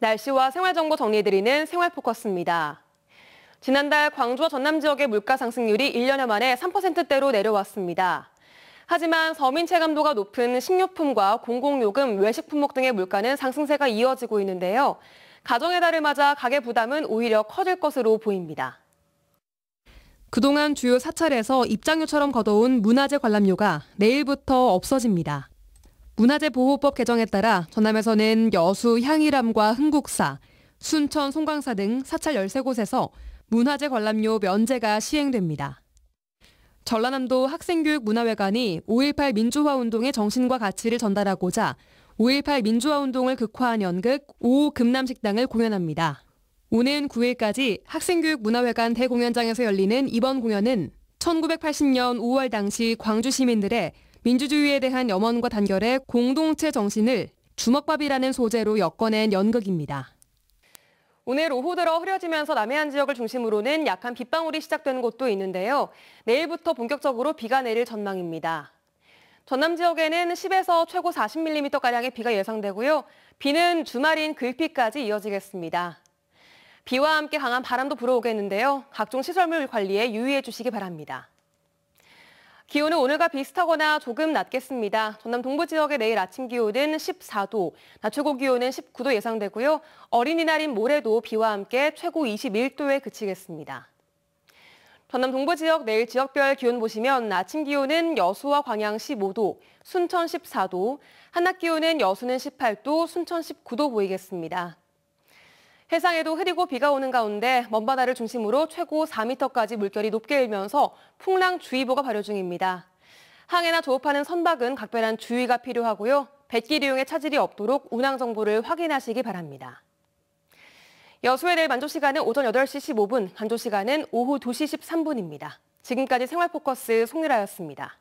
날씨와 생활정보 정리해드리는 생활포커스입니다. 지난달 광주와 전남 지역의 물가 상승률이 1년여 만에 3%대로 내려왔습니다. 하지만 서민 체감도가 높은 식료품과 공공요금, 외식 품목 등의 물가는 상승세가 이어지고 있는데요. 가정의 달을 맞아 가계 부담은 오히려 커질 것으로 보입니다. 그동안 주요 사찰에서 입장료처럼 걷어온 문화재 관람료가 내일부터 없어집니다. 문화재 보호법 개정에 따라 전남에서는 여수 향일암과 흥국사, 순천 송광사 등 사찰 13곳에서 문화재 관람료 면제가 시행됩니다. 전라남도 학생교육문화회관이 5.18 민주화운동의 정신과 가치를 전달하고자 5.18 민주화운동을 극화한 연극 5 금남식당을 공연합니다. 오는 9일까지 학생교육문화회관 대공연장에서 열리는 이번 공연은 1980년 5월 당시 광주 시민들의 민주주의에 대한 염원과 단결의 공동체 정신을 주먹밥이라는 소재로 엮어낸 연극입니다. 오늘 오후 들어 흐려지면서 남해안 지역을 중심으로는 약한 빗방울이 시작된 곳도 있는데요. 내일부터 본격적으로 비가 내릴 전망입니다. 전남 지역에는 10에서 최고 40mm가량의 비가 예상되고요. 비는 주말인 글피까지 이어지겠습니다. 비와 함께 강한 바람도 불어오겠는데요. 각종 시설물 관리에 유의해 주시기 바랍니다. 기온은 오늘과 비슷하거나 조금 낮겠습니다. 전남 동부 지역의 내일 아침 기온은 14도, 낮 최고 기온은 19도 예상되고요. 어린이날인 모레도 비와 함께 최고 21도에 그치겠습니다. 전남 동부 지역 내일 지역별 기온 보시면 아침 기온은 여수와 광양 15도, 순천 14도, 한낮 기온은 여수는 18도, 순천 19도 보이겠습니다. 해상에도 흐리고 비가 오는 가운데 먼바다를 중심으로 최고 4m까지 물결이 높게 일면서 풍랑주의보가 발효 중입니다. 항해나 조업하는 선박은 각별한 주의가 필요하고요. 뱃길 이용에 차질이 없도록 운항 정보를 확인하시기 바랍니다. 여수의 내일 만조 시간은 오전 8시 15분, 간조 시간은 오후 2시 13분입니다. 지금까지 생활포커스 송유라였습니다.